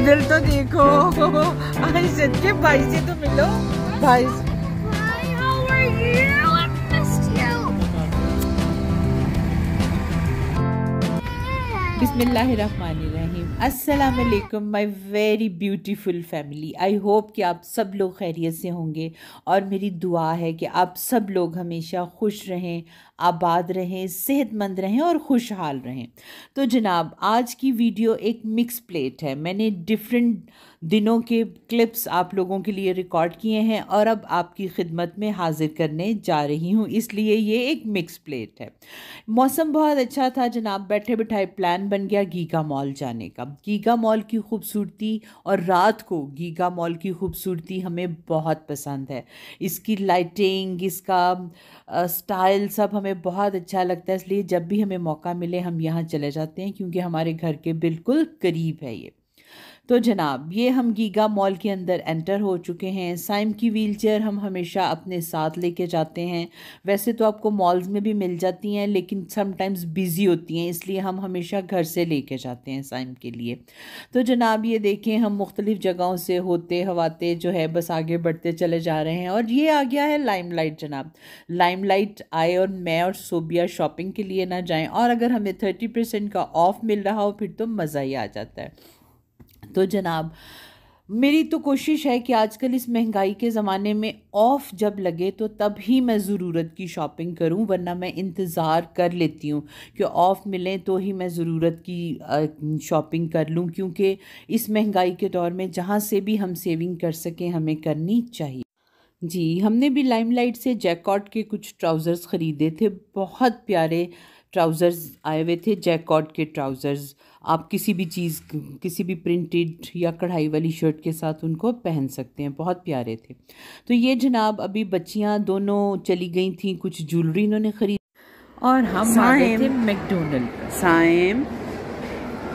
इधर तो देखो आयशत के भाई से तो मिलो भाई से अस्सलाम वालेकुम my very beautiful family I hope कि आप सब लोग खैरियत से होंगे और मेरी दुआ है कि आप सब लोग हमेशा खुश रहें आबाद रहें सेहतमंद रहें और खुशहाल रहें तो जनाब आज की वीडियो एक मिक्स प्लेट है मैंने डिफरेंट दिनों के क्लिप्स आप लोगों के लिए रिकॉर्ड किए हैं और अब आपकी खिदमत में हाजिर करने जा रही हूँ इसलिए ये एक मिक्स प्लेट है मौसम बहुत अच्छा था जनाब बैठे बैठाए प्लान बन गया गीगा मॉल जाने का गीगा मॉल की खूबसूरती और रात को गीगा मॉल की खूबसूरती हमें बहुत पसंद है इसकी लाइटिंग इसका स्टाइल सब हमें हमें बहुत अच्छा लगता है इसलिए जब भी हमें मौका मिले हम यहाँ चले जाते हैं क्योंकि हमारे घर के बिल्कुल करीब है ये तो जनाब ये हम गीगा मॉल के अंदर एंटर हो चुके हैं साइम की व्हीलचेयर हम हमेशा अपने साथ लेके जाते हैं वैसे तो आपको मॉल्स में भी मिल जाती हैं लेकिन समटाइम्स बिज़ी होती हैं इसलिए हम हमेशा घर से लेके जाते हैं साइम के लिए तो जनाब ये देखें हम मुख्तलिफ़ जगहों से होते हवाते जो है बस आगे बढ़ते चले जा रहे हैं और ये आ गया है लाइम लाइट जनाब लाइम लाइट आए और मैं और सोबिया शॉपिंग के लिए ना जाएँ और अगर हमें थर्टी परसेंट का ऑफ़ मिल रहा हो फिर तो मज़ा ही आ जाता है तो जनाब मेरी तो कोशिश है कि आजकल इस महंगाई के ज़माने में ऑफ़ जब लगे तो तब ही मैं ज़रूरत की शॉपिंग करूं वरना मैं इंतज़ार कर लेती हूं कि ऑफ़ मिलें तो ही मैं ज़रूरत की शॉपिंग कर लूं क्योंकि इस महंगाई के दौर में जहां से भी हम सेविंग कर सकें हमें करनी चाहिए जी हमने भी लाइमलाइट से जैकॉट के कुछ ट्राउज़र्स ख़रीदे थे बहुत प्यारे ट्राउज़र्स आए हुए थे जैकॉट के ट्राउज़र्स आप किसी भी चीज़ किसी भी प्रिंटेड या कढ़ाई वाली शर्ट के साथ उनको पहन सकते हैं बहुत प्यारे थे तो ये जनाब अभी बच्चियाँ दोनों चली गई थी कुछ ज्वेलरी इन्होंने ख़रीद और हम आए थे मैकडोनल्ड साइम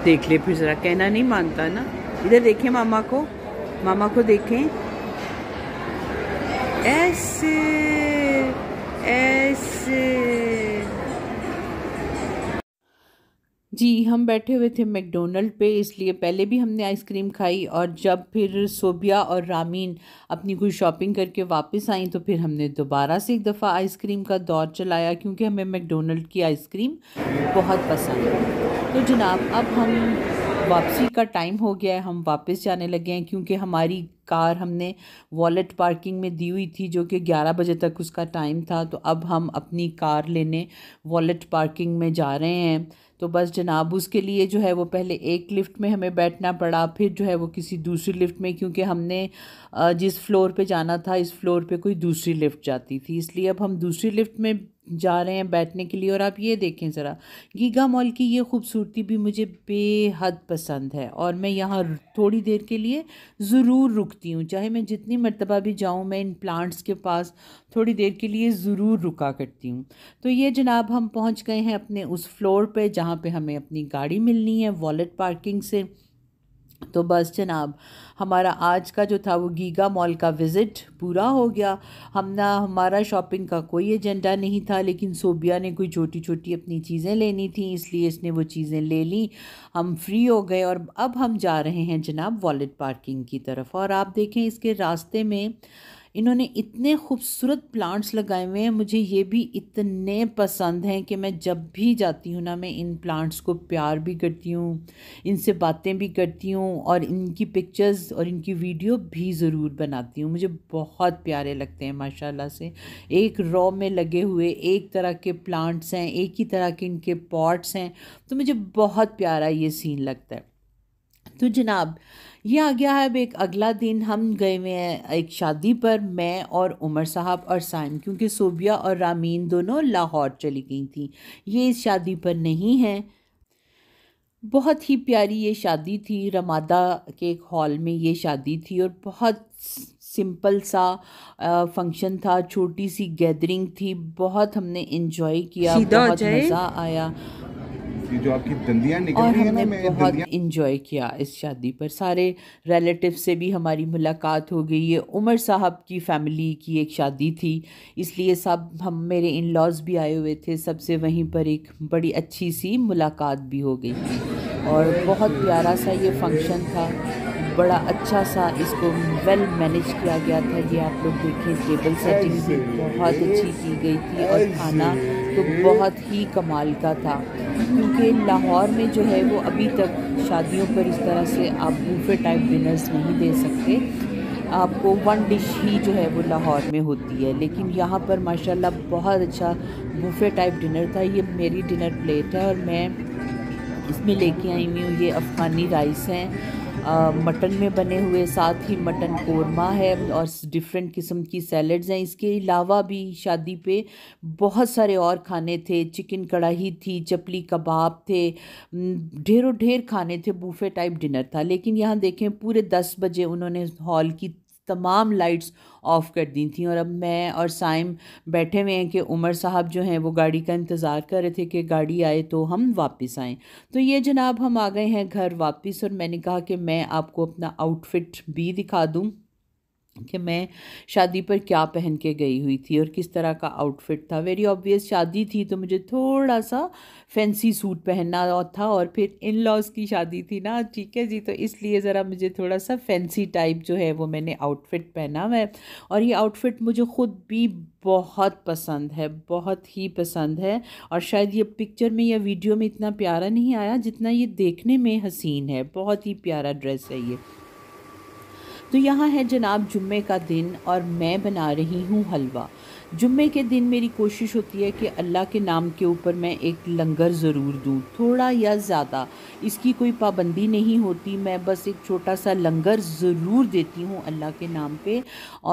देख ले फिर ज़रा कहना नहीं मानता ना इधर देखें मामा को मामा को देखें ऐसे ऐसे जी हम बैठे हुए थे मैकडोनल्ड पे इसलिए पहले भी हमने आइसक्रीम खाई और जब फिर सोबिया और रामीन अपनी कोई शॉपिंग करके वापस आई तो फिर हमने दोबारा से एक दफ़ा आइसक्रीम का दौर चलाया क्योंकि हमें मैकडोनल्ड की आइसक्रीम बहुत पसंद है तो जनाब अब हम वापसी का टाइम हो गया है हम वापस जाने लगे हैं क्योंकि हमारी कार हमने वॉलेट पार्किंग में दी हुई थी जो कि 11 बजे तक उसका टाइम था तो अब हम अपनी कार लेने वॉलेट पार्किंग में जा रहे हैं तो बस जनाब उसके लिए जो है वो पहले एक लिफ्ट में हमें बैठना पड़ा फिर जो है वो किसी दूसरी लिफ्ट में क्योंकि हमने जिस फ्लोर पे जाना था इस फ्लोर पे कोई दूसरी लिफ्ट जाती थी इसलिए अब हम दूसरी लिफ्ट में जा रहे हैं बैठने के लिए और आप ये देखें ज़रा गीगा मॉल की ये खूबसूरती भी मुझे बेहद पसंद है और मैं यहाँ थोड़ी देर के लिए ज़रूर रुकती हूँ चाहे मैं जितनी मरतबा भी जाऊँ मैं इन प्लांट्स के पास थोड़ी देर के लिए ज़रूर रुका करती हूँ तो ये जनाब हम पहुँच गए हैं अपने उस फ्लोर पर जहाँ पर हमें अपनी गाड़ी मिलनी है वॉलेट पार्किंग से तो बस जनाब हमारा आज का जो था वो गीगा मॉल का विज़िट पूरा हो गया हम ना हमारा शॉपिंग का कोई एजेंडा नहीं था लेकिन सोबिया ने कोई छोटी छोटी अपनी चीज़ें लेनी थी इसलिए इसने वो चीज़ें ले ली हम फ्री हो गए और अब हम जा रहे हैं जनाब वॉलेट पार्किंग की तरफ और आप देखें इसके रास्ते में इन्होंने इतने खूबसूरत प्लांट्स लगाए हुए हैं मुझे ये भी इतने पसंद हैं कि मैं जब भी जाती हूँ ना मैं इन प्लांट्स को प्यार भी करती हूँ इनसे बातें भी करती हूँ और इनकी पिक्चर्स और इनकी वीडियो भी ज़रूर बनाती हूँ मुझे बहुत प्यारे लगते हैं माशाल्लाह से एक रॉ में लगे हुए एक तरह के प्लांट्स हैं एक ही तरह के इनके पॉट्स हैं तो मुझे बहुत प्यारा ये सीन लगता है तो जनाब ये आ गया है अब एक अगला दिन हम गए हुए हैं एक शादी पर मैं और उमर साहब और साइम क्योंकि सोबिया और रामीन दोनों लाहौर चली गई थी ये इस शादी पर नहीं हैं बहुत ही प्यारी ये शादी थी रमादा के एक हॉल में ये शादी थी और बहुत सिंपल सा फंक्शन था छोटी सी गैदरिंग थी बहुत हमने इन्जॉय किया बहुत मज़ा आया ये जो आपकी दंदियाँ निकल और रही हमने है बहुत इंजॉय किया इस शादी पर सारे रिलेटिव से भी हमारी मुलाकात हो गई ये उमर साहब की फैमिली की एक शादी थी इसलिए सब हम मेरे इन लॉज भी आए हुए थे सबसे वहीं पर एक बड़ी अच्छी सी मुलाकात भी हो गई और बहुत प्यारा सा ये फंक्शन था बड़ा अच्छा सा इसको वेल मैनेज किया गया था ये आप लोग देखें टेबल सेटिंग बहुत अच्छी की गई थी और खाना तो बहुत ही कमाल का था क्योंकि लाहौर में जो है वो अभी तक शादियों पर इस तरह से आप बूफे टाइप डिनर्स नहीं दे सकते आपको वन डिश ही जो है वो लाहौर में होती है लेकिन यहाँ पर माशाल्लाह बहुत अच्छा बूफे टाइप डिनर था ये मेरी डिनर प्लेट है और मैं इसमें लेके आई हुई हूँ ये अफ़गानी राइस हैं मटन में बने हुए साथ ही मटन कोरमा है और डिफरेंट किस्म की सैलड्स हैं इसके अलावा भी शादी पे बहुत सारे और खाने थे चिकन कढ़ाई थी चपली कबाब थे ढेरों ढेर खाने थे बूफे टाइप डिनर था लेकिन यहाँ देखें पूरे दस बजे उन्होंने हॉल की तमाम लाइट्स ऑफ़ कर दी थी और अब मैं और साइम बैठे हुए हैं कि उमर साहब जो हैं वो गाड़ी का इंतज़ार कर रहे थे कि गाड़ी आए तो हम वापस आएँ तो ये जनाब हम आ गए हैं घर वापस और मैंने कहा कि मैं आपको अपना आउटफिट भी दिखा दूँ कि मैं शादी पर क्या पहन के गई हुई थी और किस तरह का आउटफिट था वेरी ऑब्वियस शादी थी तो मुझे थोड़ा सा फैंसी सूट पहनना था और फिर इन लॉज की शादी थी ना ठीक है जी तो इसलिए ज़रा मुझे थोड़ा सा फैंसी टाइप जो है वो मैंने आउटफिट पहना है और ये आउटफिट मुझे ख़ुद भी बहुत पसंद है बहुत ही पसंद है और शायद ये पिक्चर में या वीडियो में इतना प्यारा नहीं आया जितना ये देखने में हसीन है बहुत ही प्यारा ड्रेस है ये तो यहाँ है जनाब जुम्मे का दिन और मैं बना रही हूँ हलवा जुम्मे के दिन मेरी कोशिश होती है कि अल्लाह के नाम के ऊपर मैं एक लंगर ज़रूर दूँ थोड़ा या ज़्यादा इसकी कोई पाबंदी नहीं होती मैं बस एक छोटा सा लंगर ज़रूर देती हूँ अल्लाह के नाम पे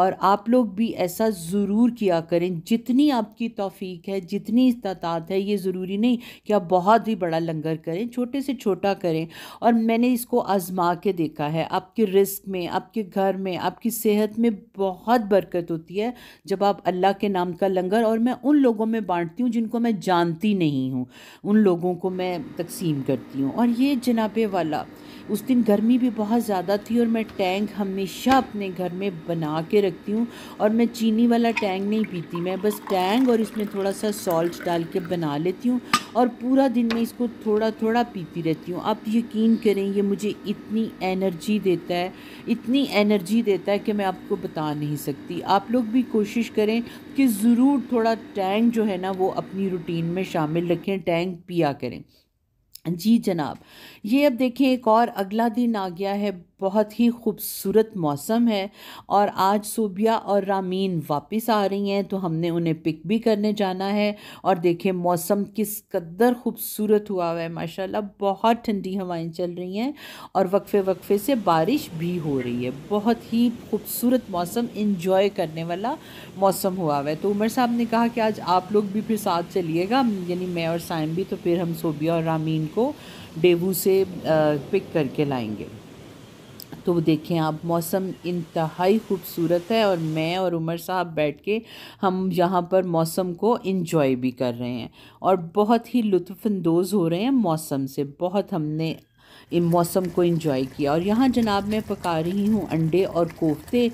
और आप लोग भी ऐसा ज़रूर किया करें जितनी आपकी तोफ़ी है जितनी इस्तात है ये ज़रूरी नहीं कि आप बहुत ही बड़ा लंगर करें छोटे से छोटा करें और मैंने इसको आज़मा के देखा है आपके रिस्क में आपके घर में आपकी सेहत में बहुत बरकत होती है जब आप अल्लाह के नाम का लंगर और मैं उन लोगों में बांटती हूँ जिनको मैं जानती नहीं हूँ उन लोगों को मैं तकसीम करती हूँ और ये जनाबे वाला उस दिन गर्मी भी बहुत ज़्यादा थी और मैं टैंक हमेशा अपने घर में बना के रखती हूँ और मैं चीनी वाला टैंक नहीं पीती मैं बस टैंक और इसमें थोड़ा सा सॉल्ट डाल के बना लेती हूँ और पूरा दिन मैं इसको थोड़ा थोड़ा पीती रहती हूँ आप यकीन करें ये मुझे इतनी एनर्जी देता है इतनी एनर्जी देता है कि मैं आपको बता नहीं सकती आप लोग भी कोशिश करें कि ज़रूर थोड़ा टैंक जो है ना वो अपनी रूटीन में शामिल रखें टैंक पिया करें जी जनाब ये अब देखें एक और अगला दिन आ गया है बहुत ही खूबसूरत मौसम है और आज सूबिया और रामीन वापस आ रही हैं तो हमने उन्हें पिक भी करने जाना है और देखें मौसम किस कदर खूबसूरत हुआ हुआ है माशाल्लाह बहुत ठंडी हवाएं चल रही हैं और वक्फे वक्फे से बारिश भी हो रही है बहुत ही खूबसूरत मौसम इंजॉय करने वाला मौसम हुआ हुआ है तो उमर साहब ने कहा कि आज आप लोग भी फिर साथ चलिएगा यानी मैं और साइम भी तो फिर हम सोबिया और रामीन को डेबू से पिक करके लाएंगे तो वो देखें आप मौसम इंतहाई खूबसूरत है और मैं और उमर साहब बैठ के हम यहाँ पर मौसम को इन्जॉय भी कर रहे हैं और बहुत ही लुफानंदोज़ हो रहे हैं मौसम से बहुत हमने इन मौसम को इन्जॉय किया और यहाँ जनाब मैं पका रही हूँ अंडे और कोफ्ते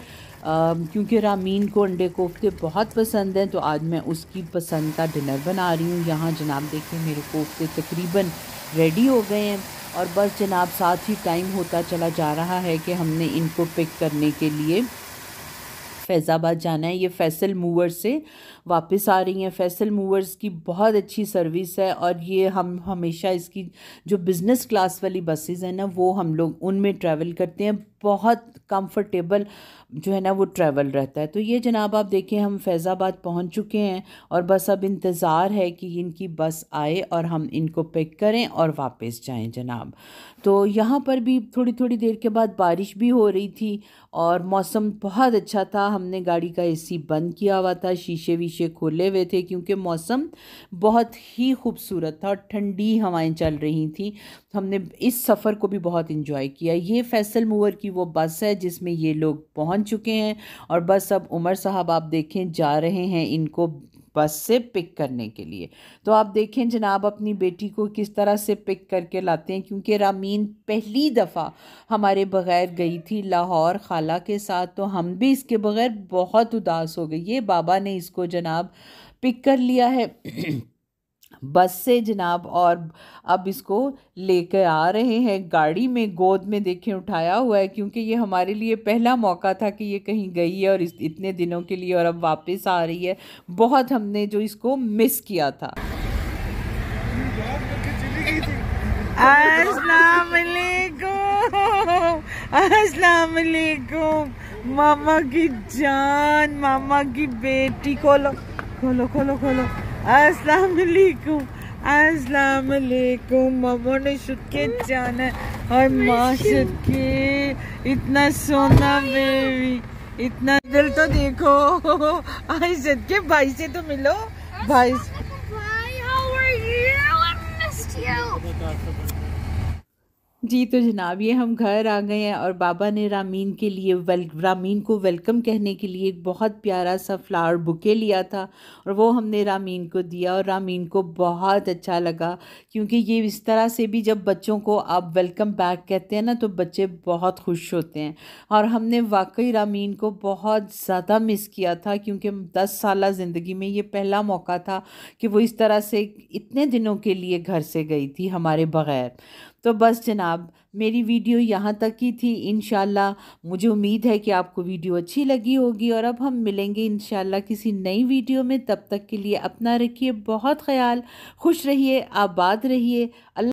क्योंकि रामीन को अंडे कोफ्ते बहुत पसंद हैं तो आज मैं उसकी पसंद का डिनर बना रही हूँ यहाँ जनाब देखें मेरे कोफ्ते तकरीबन रेडी हो गए हैं और बस जनाब साथ ही टाइम होता चला जा रहा है कि हमने इनको पिक करने के लिए फैज़ाबाद जाना है ये फैसल मूवर्स से वापस आ रही हैं फैसल मूवर्स की बहुत अच्छी सर्विस है और ये हम हमेशा इसकी जो बिज़नेस क्लास वाली बसेज़ हैं ना वो हम लोग उनमें ट्रैवल करते हैं बहुत कंफर्टेबल जो है ना वो ट्रैवल रहता है तो ये जनाब आप देखिए हम फैज़ाबाद पहुंच चुके हैं और बस अब इंतज़ार है कि इनकी बस आए और हम इनको पिक करें और वापस जाएं जनाब तो यहाँ पर भी थोड़ी थोड़ी देर के बाद बारिश भी हो रही थी और मौसम बहुत अच्छा था हमने गाड़ी का ए बंद किया हुआ था शीशे वीशे खोले हुए थे क्योंकि मौसम बहुत ही खूबसूरत था और ठंडी हवाएँ चल रही थी हमने इस सफ़र को भी बहुत इन्जॉय किया ये फैसल मूवर की की वो बस है जिसमें ये लोग पहुंच चुके हैं और बस अब उमर साहब आप देखें जा रहे हैं इनको बस से पिक करने के लिए तो आप देखें जनाब अपनी बेटी को किस तरह से पिक करके लाते हैं क्योंकि रामीन पहली दफ़ा हमारे बग़ैर गई थी लाहौर खाला के साथ तो हम भी इसके बग़ैर बहुत उदास हो गई ये बाबा ने इसको जनाब पिक कर लिया है बस से जनाब और अब इसको लेकर आ रहे हैं गाड़ी में गोद में देखें उठाया हुआ है क्योंकि ये हमारे लिए पहला मौका था कि ये कहीं गई है और इस इतने दिनों के लिए और अब वापस आ रही है बहुत हमने जो इसको मिस किया था मामा की जान मामा की बेटी खोलो खोलो खोलो खोलो असलाकुम वालेकुम अस्सलाम ने शुद के जाना और माँ शुद के इतना सोना बेबी इतना दिल तो देखो आई शुद के भाई से तो मिलो भाई जी तो जनाब ये हम घर आ गए हैं और बाबा ने रामीन के लिए वेल रामीन को वेलकम कहने के लिए एक बहुत प्यारा सा फ्लावर बुके लिया था और वो हमने रामीन को दिया और रामीन को बहुत अच्छा लगा क्योंकि ये इस तरह से भी जब बच्चों को आप वेलकम बैक कहते हैं ना तो बच्चे बहुत खुश होते हैं और हमने वाकई रामीन को बहुत ज़्यादा मिस किया था क्योंकि दस साल ज़िंदगी में ये पहला मौका था कि वो इस तरह से इतने दिनों के लिए घर से गई थी हमारे बग़ैर तो बस जनाब मेरी वीडियो यहाँ तक की थी इन मुझे उम्मीद है कि आपको वीडियो अच्छी लगी होगी और अब हम मिलेंगे इन किसी नई वीडियो में तब तक के लिए अपना रखिए बहुत ख्याल खुश रहिए आबाद रहिए अल्लाह